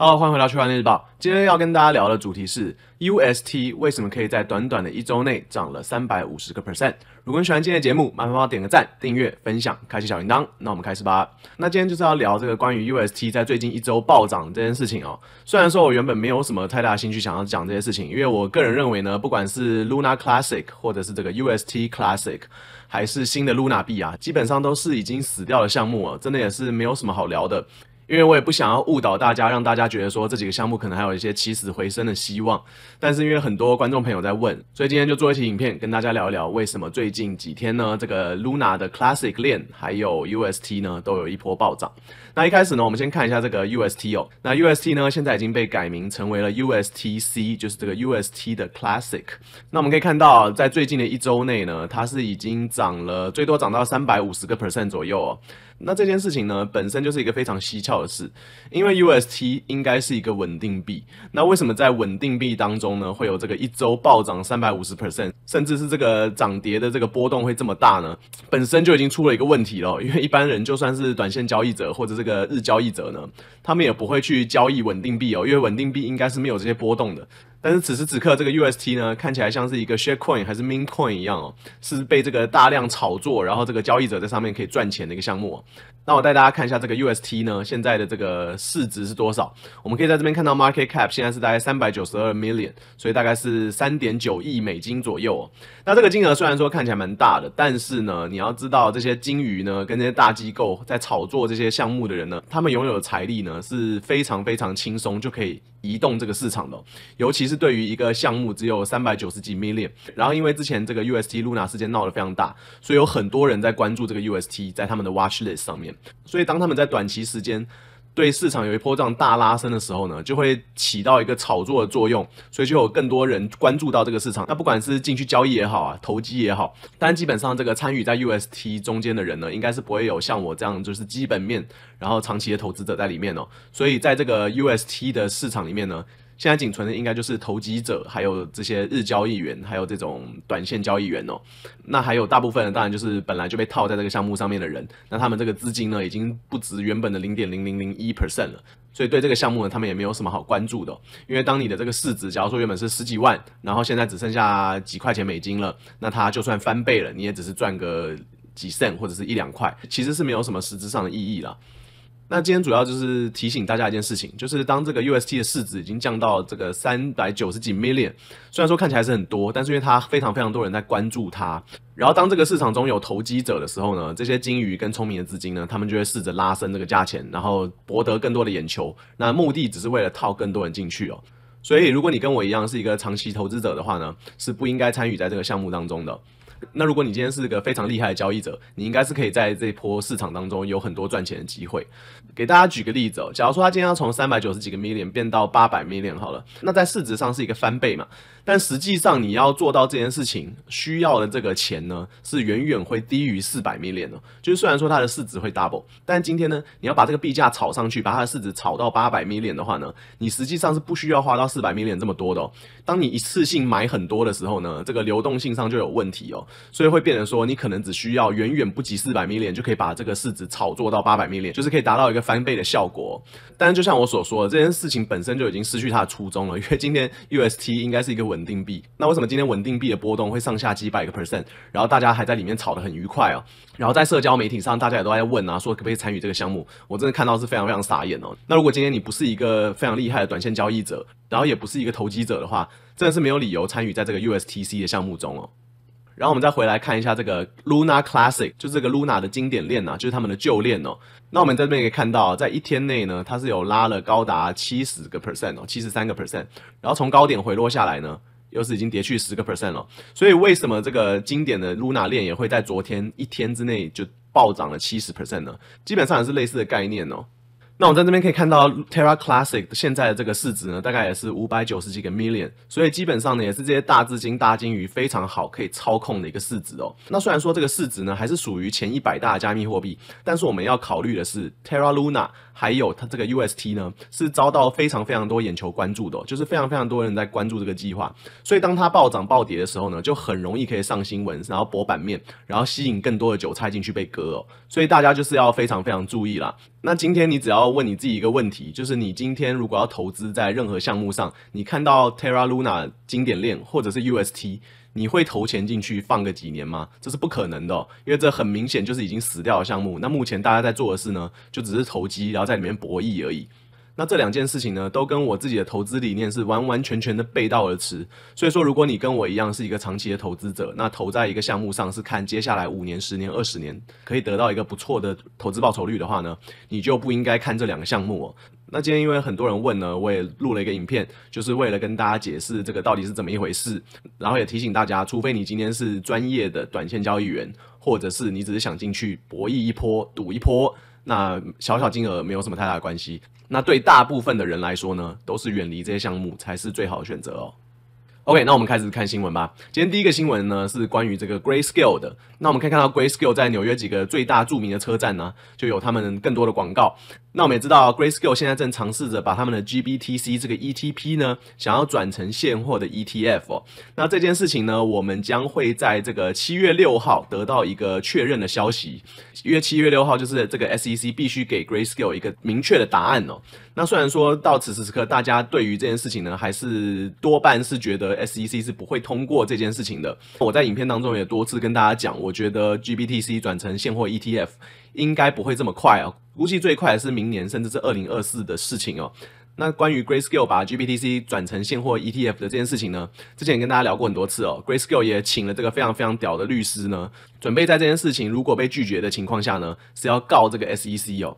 好，欢迎回到区块链日报。今天要跟大家聊的主题是 U S T 为什么可以在短短的一周内涨了三百五十个 percent。如果喜欢今天的节目，麻烦帮点个赞、订阅、分享、开启小铃铛。那我们开始吧。那今天就是要聊这个关于 U S T 在最近一周暴涨这件事情哦。虽然说我原本没有什么太大兴趣想要讲这些事情，因为我个人认为呢，不管是 Luna Classic 或者是这个 U S T Classic，还是新的 Luna 币啊，基本上都是已经死掉的项目哦，真的也是没有什么好聊的。因为我也不想要误导大家，让大家觉得说这几个项目可能还有一些起死回生的希望。但是因为很多观众朋友在问，所以今天就做一期影片跟大家聊一聊，为什么最近几天呢，这个 Luna 的 Classic 链还有 UST 呢都有一波暴涨。那一开始呢，我们先看一下这个 UST 哦，那 UST 呢现在已经被改名成为了 USTC，就是这个 UST 的 Classic。那我们可以看到，在最近的一周内呢，它是已经涨了最多涨到三百五十个 percent 左右。哦。那这件事情呢，本身就是一个非常蹊跷的事，因为 UST 应该是一个稳定币，那为什么在稳定币当中呢，会有这个一周暴涨三百五十 percent，甚至是这个涨跌的这个波动会这么大呢？本身就已经出了一个问题了，因为一般人就算是短线交易者或者这个日交易者呢，他们也不会去交易稳定币哦，因为稳定币应该是没有这些波动的。但是此时此刻，这个 U S T 呢，看起来像是一个 share coin 还是 m a i n coin 一样哦，是被这个大量炒作，然后这个交易者在上面可以赚钱的一个项目哦。那我带大家看一下这个 U S T 呢，现在的这个市值是多少？我们可以在这边看到 market cap 现在是大概三百九十二 million，所以大概是三点九亿美金左右。那这个金额虽然说看起来蛮大的，但是呢，你要知道这些鲸鱼呢，跟这些大机构在炒作这些项目的人呢，他们拥有的财力呢是非常非常轻松就可以。移动这个市场的，尤其是对于一个项目只有三百九十几 million，然后因为之前这个 U S T Luna 事件闹得非常大，所以有很多人在关注这个 U S T，在他们的 watch list 上面，所以当他们在短期时间。对市场有一波这样大拉升的时候呢，就会起到一个炒作的作用，所以就有更多人关注到这个市场。那不管是进去交易也好啊，投机也好，但基本上这个参与在 UST 中间的人呢，应该是不会有像我这样就是基本面然后长期的投资者在里面哦。所以在这个 UST 的市场里面呢。现在仅存的应该就是投机者，还有这些日交易员，还有这种短线交易员哦。那还有大部分的当然就是本来就被套在这个项目上面的人，那他们这个资金呢已经不值原本的零点零零零一 percent 了，所以对这个项目呢他们也没有什么好关注的。因为当你的这个市值，假如说原本是十几万，然后现在只剩下几块钱美金了，那它就算翻倍了，你也只是赚个几 cent 或者是一两块，其实是没有什么实质上的意义了。那今天主要就是提醒大家一件事情，就是当这个 U S T 的市值已经降到这个三百九十几 million，虽然说看起来是很多，但是因为它非常非常多人在关注它，然后当这个市场中有投机者的时候呢，这些金鱼跟聪明的资金呢，他们就会试着拉升这个价钱，然后博得更多的眼球，那目的只是为了套更多人进去哦。所以如果你跟我一样是一个长期投资者的话呢，是不应该参与在这个项目当中的。那如果你今天是个非常厉害的交易者，你应该是可以在这波市场当中有很多赚钱的机会。给大家举个例子，哦，假如说它今天要从三百九十几个 million 变到八百 million 好了，那在市值上是一个翻倍嘛？但实际上，你要做到这件事情需要的这个钱呢，是远远会低于四百 million 的。就是虽然说它的市值会 double，但今天呢，你要把这个币价炒上去，把它的市值炒到八百 million 的话呢，你实际上是不需要花到四百 million 这么多的。当你一次性买很多的时候呢，这个流动性上就有问题哦，所以会变成说，你可能只需要远远不及四百 million 就可以把这个市值炒作到八百 million，就是可以达到一个翻倍的效果。但是就像我所说的，这件事情本身就已经失去它的初衷了，因为今天 UST 应该是一个稳。稳定币，那为什么今天稳定币的波动会上下几百个 percent，然后大家还在里面炒得很愉快哦，然后在社交媒体上大家也都在问啊，说可不可以参与这个项目，我真的看到是非常非常傻眼哦。那如果今天你不是一个非常厉害的短线交易者，然后也不是一个投机者的话，真的是没有理由参与在这个 u s t c 的项目中哦。然后我们再回来看一下这个 Luna Classic，就是这个 Luna 的经典链啊，就是他们的旧链哦。那我们在这边可以看到，在一天内呢，它是有拉了高达七十个 percent 哦，七十三个 percent，然后从高点回落下来呢。又是已经跌去十个 percent 了，所以为什么这个经典的 Luna 链也会在昨天一天之内就暴涨了七十 percent 呢？基本上也是类似的概念哦。那我在这边可以看到 Terra Classic 现在的这个市值呢，大概也是五百九十几个 million，所以基本上呢，也是这些大资金、大鲸鱼非常好可以操控的一个市值哦。那虽然说这个市值呢，还是属于前一百大加密货币，但是我们要考虑的是 Terra Luna，还有它这个 U S T 呢，是遭到非常非常多眼球关注的，就是非常非常多人在关注这个计划，所以当它暴涨暴跌的时候呢，就很容易可以上新闻，然后博版面，然后吸引更多的韭菜进去被割哦。所以大家就是要非常非常注意啦。那今天你只要问你自己一个问题，就是你今天如果要投资在任何项目上，你看到 Terra Luna 经典链或者是 UST，你会投钱进去放个几年吗？这是不可能的，因为这很明显就是已经死掉的项目。那目前大家在做的事呢，就只是投机，然后在里面博弈而已。那这两件事情呢，都跟我自己的投资理念是完完全全的背道而驰。所以说，如果你跟我一样是一个长期的投资者，那投在一个项目上是看接下来五年、十年、二十年可以得到一个不错的投资报酬率的话呢，你就不应该看这两个项目。那今天因为很多人问呢，我也录了一个影片，就是为了跟大家解释这个到底是怎么一回事，然后也提醒大家，除非你今天是专业的短线交易员，或者是你只是想进去博弈一波、赌一波。那小小金额没有什么太大的关系。那对大部分的人来说呢，都是远离这些项目才是最好的选择哦。OK，那我们开始看新闻吧。今天第一个新闻呢是关于这个 Grayscale 的。那我们可以看到 Grayscale 在纽约几个最大著名的车站呢，就有他们更多的广告。那我们也知道 Grayscale 现在正尝试着把他们的 GBT C 这个 ETP 呢，想要转成现货的 ETF。那这件事情呢，我们将会在这个七月六号得到一个确认的消息。约七月六号，就是这个 SEC 必须给 Grayscale 一个明确的答案哦。那虽然说到此时此刻，大家对于这件事情呢，还是多半是觉得 SEC 是不会通过这件事情的。我在影片当中也多次跟大家讲，我觉得 GPTC 转成现货 ETF 应该不会这么快哦，估计最快是明年，甚至是二零二四的事情哦。那关于 Grayscale 把 GPTC 转成现货 ETF 的这件事情呢，之前也跟大家聊过很多次哦。Grayscale 也请了这个非常非常屌的律师呢，准备在这件事情如果被拒绝的情况下呢，是要告这个 SEC 哦。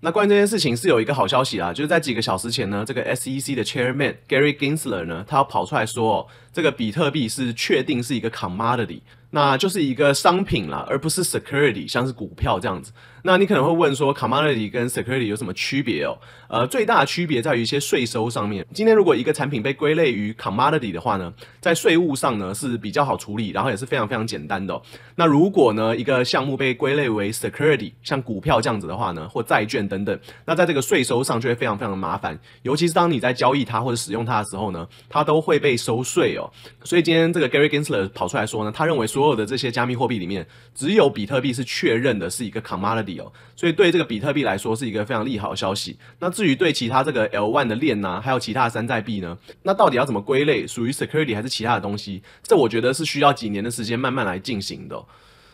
那关于这件事情是有一个好消息啊，就是在几个小时前呢，这个 S E C 的 Chairman Gary Gensler 呢，他要跑出来说。这个比特币是确定是一个 commodity，那就是一个商品啦，而不是 security，像是股票这样子。那你可能会问说，commodity 跟 security 有什么区别哦？呃，最大的区别在于一些税收上面。今天如果一个产品被归类于 commodity 的话呢，在税务上呢是比较好处理，然后也是非常非常简单的。那如果呢一个项目被归类为 security，像股票这样子的话呢，或债券等等，那在这个税收上就会非常非常的麻烦，尤其是当你在交易它或者使用它的时候呢，它都会被收税哦。所以今天这个 Gary Gensler 跑出来说呢，他认为所有的这些加密货币里面，只有比特币是确认的，是一个 commodity 哦。所以对这个比特币来说，是一个非常利好的消息。那至于对其他这个 L1 的链呐，还有其他的山寨币呢，那到底要怎么归类，属于 security 还是其他的东西？这我觉得是需要几年的时间慢慢来进行的。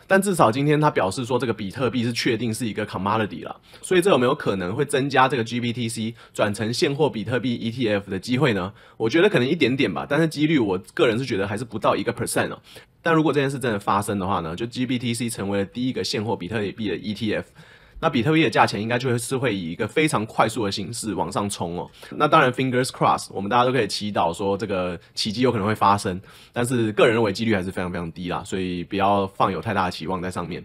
但至少今天他表示说，这个比特币是确定是一个 commodity 了，所以这有没有可能会增加这个 g b t c 转成现货比特币 ETF 的机会呢？我觉得可能一点点吧，但是几率我个人是觉得还是不到一个 percent 哦。但如果这件事真的发生的话呢，就 g b t c 成为了第一个现货比特币的 ETF。那比特币的价钱应该就会是会以一个非常快速的形式往上冲哦。那当然，fingers c r o s s 我们大家都可以祈祷说这个奇迹有可能会发生，但是个人认为几率还是非常非常低啦，所以不要放有太大的期望在上面。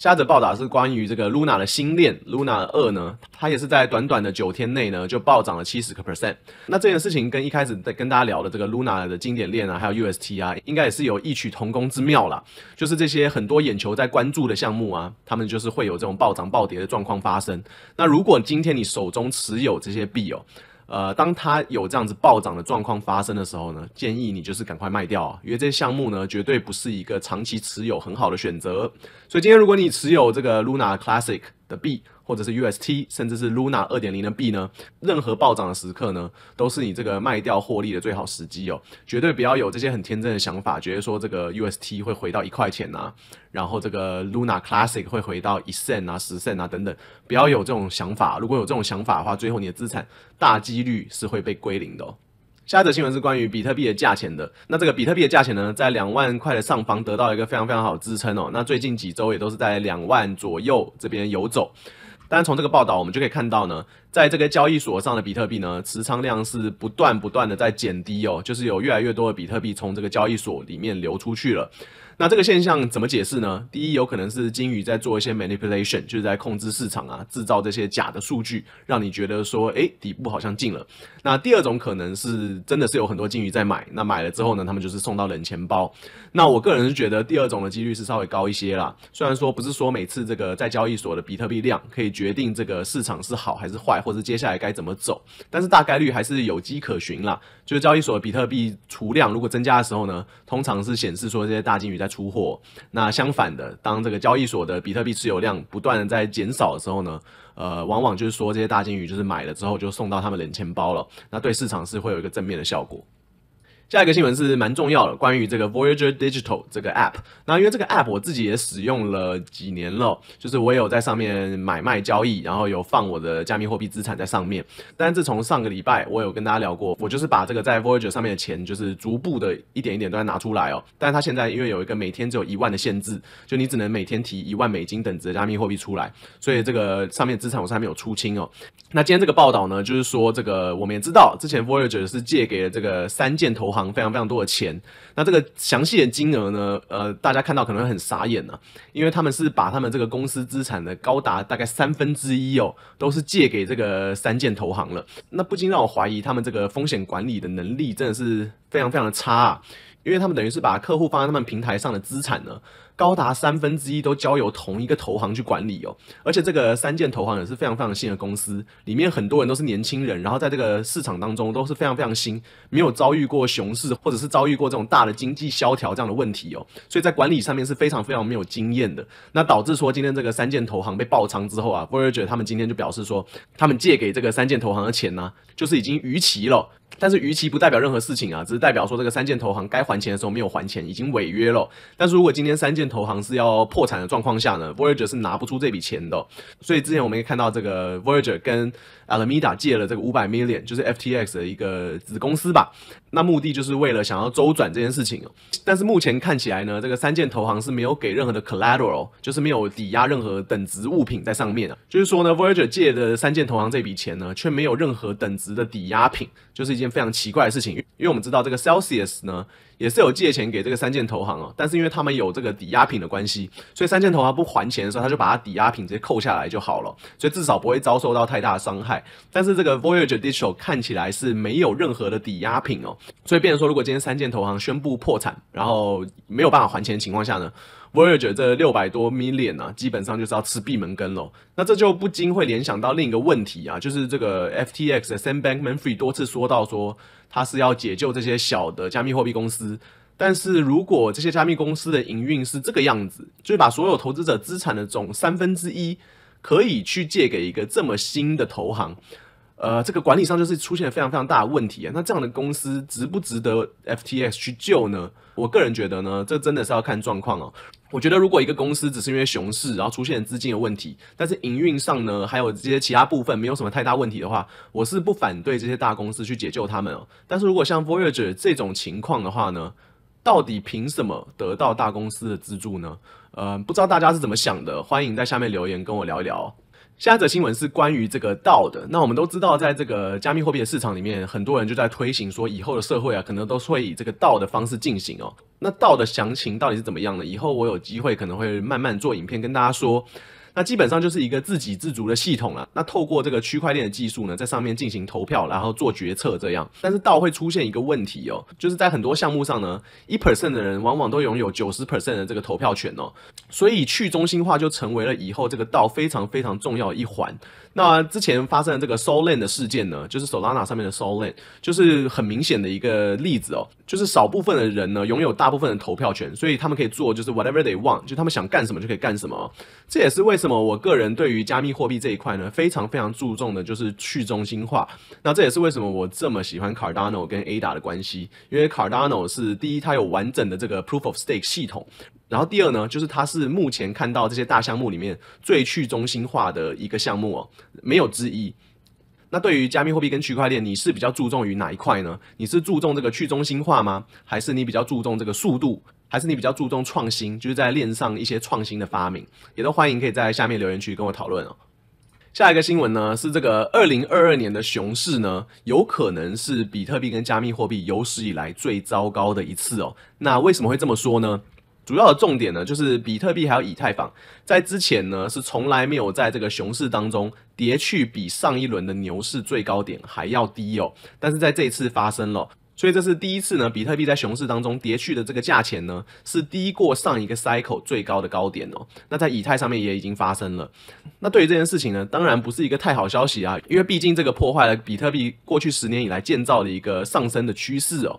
瞎子报道是关于这个 Luna 的新链 Luna 二呢，它也是在短短的九天内呢就暴涨了七十个 percent。那这件事情跟一开始在跟大家聊的这个 Luna 的经典链啊，还有 U S T 啊，应该也是有异曲同工之妙啦。就是这些很多眼球在关注的项目啊，他们就是会有这种暴涨暴跌的状况发生。那如果今天你手中持有这些币哦。呃，当它有这样子暴涨的状况发生的时候呢，建议你就是赶快卖掉，因为这些项目呢绝对不是一个长期持有很好的选择。所以今天如果你持有这个 Luna Classic 的币。或者是 UST，甚至是 Luna 2.0的币呢？任何暴涨的时刻呢，都是你这个卖掉获利的最好时机哦。绝对不要有这些很天真的想法，觉得说这个 UST 会回到一块钱啊，然后这个 Luna Classic 会回到一 sen 啊、十 sen 啊等等，不要有这种想法。如果有这种想法的话，最后你的资产大几率是会被归零的哦。下一则新闻是关于比特币的价钱的。那这个比特币的价钱呢，在两万块的上方得到一个非常非常好支撑哦。那最近几周也都是在两万左右这边游走。但从这个报道，我们就可以看到呢，在这个交易所上的比特币呢，持仓量是不断不断的在减低哦，就是有越来越多的比特币从这个交易所里面流出去了。那这个现象怎么解释呢？第一，有可能是鲸鱼在做一些 manipulation，就是在控制市场啊，制造这些假的数据，让你觉得说，哎，底部好像进了。那第二种可能是真的是有很多鲸鱼在买，那买了之后呢，他们就是送到冷钱包。那我个人是觉得第二种的几率是稍微高一些啦。虽然说不是说每次这个在交易所的比特币量可以决定这个市场是好还是坏，或者接下来该怎么走，但是大概率还是有迹可循啦。就是交易所比特币储量如果增加的时候呢，通常是显示说这些大鲸鱼在。出货。那相反的，当这个交易所的比特币持有量不断的在减少的时候呢，呃，往往就是说这些大金鱼就是买了之后就送到他们冷钱包了，那对市场是会有一个正面的效果。下一个新闻是蛮重要的，关于这个 Voyager Digital 这个 App。那因为这个 App 我自己也使用了几年了，就是我有在上面买卖交易，然后有放我的加密货币资产在上面。但自从上个礼拜我有跟大家聊过，我就是把这个在 Voyager 上面的钱，就是逐步的一点一点都在拿出来哦。但是它现在因为有一个每天只有一万的限制，就你只能每天提一万美金等值的加密货币出来，所以这个上面资产我是还没有出清哦。那今天这个报道呢，就是说这个我们也知道，之前 Voyager 是借给了这个三箭投行。非常非常多的钱，那这个详细的金额呢？呃，大家看到可能会很傻眼呢，因为他们是把他们这个公司资产的高达大概三分之一哦，都是借给这个三箭投行了。那不禁让我怀疑他们这个风险管理的能力真的是非常非常的差啊，因为他们等于是把客户放在他们平台上的资产呢。高达三分之一都交由同一个投行去管理哦，而且这个三箭投行也是非常非常新的公司，里面很多人都是年轻人，然后在这个市场当中都是非常非常新，没有遭遇过熊市或者是遭遇过这种大的经济萧条这样的问题哦，所以在管理上面是非常非常没有经验的，那导致说今天这个三箭投行被爆仓之后啊，Verge 他们今天就表示说，他们借给这个三箭投行的钱呢，就是已经逾期了。但是逾期不代表任何事情啊，只是代表说这个三箭投行该还钱的时候没有还钱，已经违约了。但是如果今天三箭投行是要破产的状况下呢，Voyager 是拿不出这笔钱的。所以之前我们也看到这个 Voyager 跟 Alameda 借了这个五百 million，就是 FTX 的一个子公司吧。那目的就是为了想要周转这件事情哦，但是目前看起来呢，这个三件投行是没有给任何的 collateral，就是没有抵押任何等值物品在上面啊。就是说呢，Voyager 借的三件投行这笔钱呢，却没有任何等值的抵押品，就是一件非常奇怪的事情。因为我们知道这个 Celsius 呢。也是有借钱给这个三箭投行哦，但是因为他们有这个抵押品的关系，所以三箭投行不还钱的时候，他就把他抵押品直接扣下来就好了，所以至少不会遭受到太大的伤害。但是这个 Voyage Digital 看起来是没有任何的抵押品哦，所以变说如果今天三箭投行宣布破产，然后没有办法还钱的情况下呢？v o y a g e r 这六百多 million 啊，基本上就是要吃闭门羹喽。那这就不禁会联想到另一个问题啊，就是这个 FTX 的 Sam Bankman-Fried 多次说到说，他是要解救这些小的加密货币公司，但是如果这些加密公司的营运是这个样子，就是把所有投资者资产的总三分之一可以去借给一个这么新的投行。呃，这个管理上就是出现了非常非常大的问题啊。那这样的公司值不值得 FTX 去救呢？我个人觉得呢，这真的是要看状况哦。我觉得如果一个公司只是因为熊市，然后出现资金的问题，但是营运上呢，还有这些其他部分没有什么太大问题的话，我是不反对这些大公司去解救他们。哦。但是如果像 Voyager 这种情况的话呢，到底凭什么得到大公司的资助呢？呃，不知道大家是怎么想的，欢迎在下面留言跟我聊一聊。下一则新闻是关于这个道的。那我们都知道，在这个加密货币的市场里面，很多人就在推行说，以后的社会啊，可能都是会以这个道的方式进行哦。那道的详情到底是怎么样的？以后我有机会可能会慢慢做影片跟大家说。那基本上就是一个自给自足的系统了。那透过这个区块链的技术呢，在上面进行投票，然后做决策这样。但是道会出现一个问题哦，就是在很多项目上呢，一 percent 的人往往都拥有九十 percent 的这个投票权哦，所以去中心化就成为了以后这个道非常非常重要一环。那之前发生的这个 s o l a n 的事件呢，就是 Solana 上面的 s o l a n 就是很明显的一个例子哦，就是少部分的人呢拥有大部分的投票权，所以他们可以做就是 whatever they want，就他们想干什么就可以干什么。这也是为什么我个人对于加密货币这一块呢非常非常注重的，就是去中心化。那这也是为什么我这么喜欢 Cardano 跟 ADA 的关系，因为 Cardano 是第一，它有完整的这个 Proof of Stake 系统。然后第二呢，就是它是目前看到这些大项目里面最去中心化的一个项目哦，没有之一。那对于加密货币跟区块链，你是比较注重于哪一块呢？你是注重这个去中心化吗？还是你比较注重这个速度？还是你比较注重创新？就是在链上一些创新的发明，也都欢迎可以在下面留言区跟我讨论哦。下一个新闻呢，是这个二零二二年的熊市呢，有可能是比特币跟加密货币有史以来最糟糕的一次哦。那为什么会这么说呢？主要的重点呢，就是比特币还有以太坊，在之前呢是从来没有在这个熊市当中跌去比上一轮的牛市最高点还要低哦，但是在这一次发生了，所以这是第一次呢，比特币在熊市当中跌去的这个价钱呢是低过上一个 cycle 最高的高点哦。那在以太上面也已经发生了。那对于这件事情呢，当然不是一个太好消息啊，因为毕竟这个破坏了比特币过去十年以来建造的一个上升的趋势哦。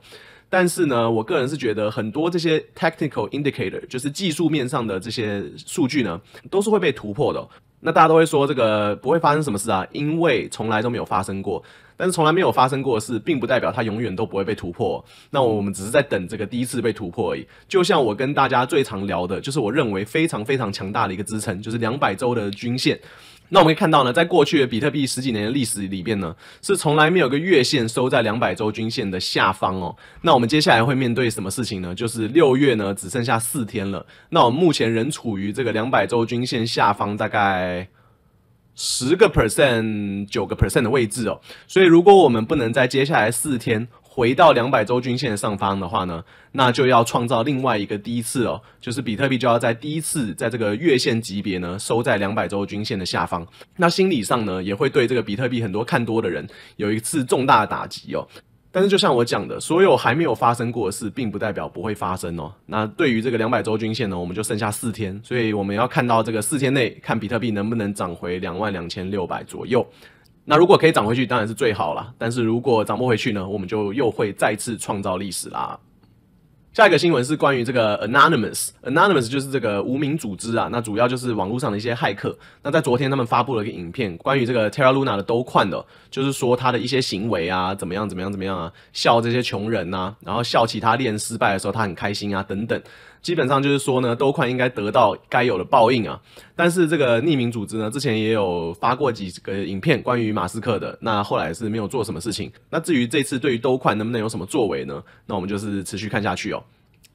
但是呢，我个人是觉得很多这些 technical indicator，就是技术面上的这些数据呢，都是会被突破的。那大家都会说这个不会发生什么事啊，因为从来都没有发生过。但是从来没有发生过的事，并不代表它永远都不会被突破。那我们只是在等这个第一次被突破而已。就像我跟大家最常聊的，就是我认为非常非常强大的一个支撑，就是两百周的均线。那我们可以看到呢，在过去的比特币十几年的历史里面呢，是从来没有个月线收在两百周均线的下方哦。那我们接下来会面对什么事情呢？就是六月呢只剩下四天了。那我们目前仍处于这个两百周均线下方大概十个 percent、九个 percent 的位置哦。所以如果我们不能在接下来四天，回到两百周均线的上方的话呢，那就要创造另外一个第一次哦，就是比特币就要在第一次在这个月线级别呢收在两百周均线的下方。那心理上呢也会对这个比特币很多看多的人有一次重大的打击哦。但是就像我讲的，所有还没有发生过的事，并不代表不会发生哦。那对于这个两百周均线呢，我们就剩下四天，所以我们要看到这个四天内看比特币能不能涨回两万两千六百左右。那如果可以涨回去，当然是最好啦。但是如果涨不回去呢，我们就又会再次创造历史啦。下一个新闻是关于这个 Anonymous，Anonymous 就是这个无名组织啊。那主要就是网络上的一些骇客。那在昨天，他们发布了一个影片，关于这个 Terra Luna 的都矿的，就是说他的一些行为啊，怎么样，怎么样，怎么样啊，笑这些穷人啊，然后笑其他人失败的时候他很开心啊，等等。基本上就是说呢，兜宽应该得到该有的报应啊。但是这个匿名组织呢，之前也有发过几个影片关于马斯克的，那后来是没有做什么事情。那至于这次对于兜宽能不能有什么作为呢？那我们就是持续看下去哦。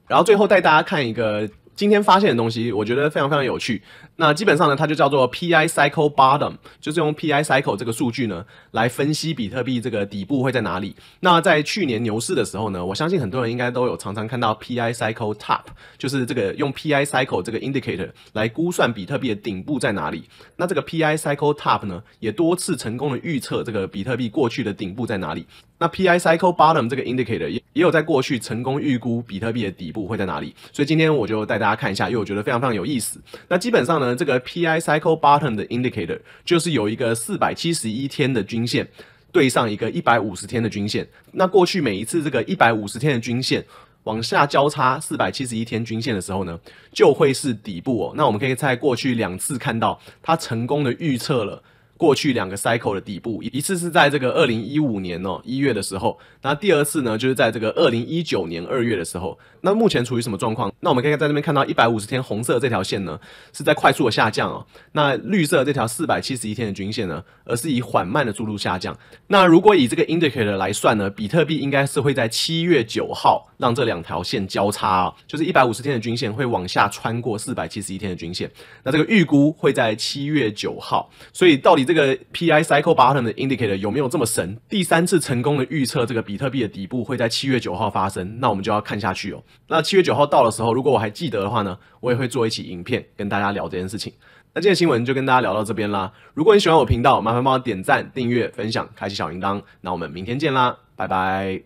然后最后带大家看一个。今天发现的东西，我觉得非常非常有趣。那基本上呢，它就叫做 PI Cycle Bottom，就是用 PI Cycle 这个数据呢来分析比特币这个底部会在哪里。那在去年牛市的时候呢，我相信很多人应该都有常常看到 PI Cycle Top，就是这个用 PI Cycle 这个 indicator 来估算比特币的顶部在哪里。那这个 PI Cycle Top 呢，也多次成功的预测这个比特币过去的顶部在哪里。那 P I Cycle Bottom 这个 indicator 也也有在过去成功预估比特币的底部会在哪里，所以今天我就带大家看一下，因为我觉得非常非常有意思。那基本上呢，这个 P I Cycle Bottom 的 indicator 就是有一个四百七十一天的均线对上一个一百五十天的均线。那过去每一次这个一百五十天的均线往下交叉四百七十一天均线的时候呢，就会是底部哦。那我们可以在过去两次看到它成功的预测了。过去两个 cycle 的底部，一次是在这个二零一五年哦一月的时候，那第二次呢就是在这个二零一九年二月的时候。那目前处于什么状况？那我们可以在那边看到一百五十天红色这条线呢是在快速的下降哦，那绿色这条四百七十一天的均线呢，而是以缓慢的速度下降。那如果以这个 indicator 来算呢，比特币应该是会在七月九号让这两条线交叉啊，就是一百五十天的均线会往下穿过四百七十一天的均线。那这个预估会在七月九号，所以到底？这个 PI Cycle Button 的 Indicator 有没有这么神？第三次成功的预测这个比特币的底部会在七月九号发生，那我们就要看下去哦。那七月九号到的时候，如果我还记得的话呢，我也会做一期影片跟大家聊这件事情。那今天新闻就跟大家聊到这边啦。如果你喜欢我频道，麻烦帮我点赞、订阅、分享、开启小铃铛。那我们明天见啦，拜拜。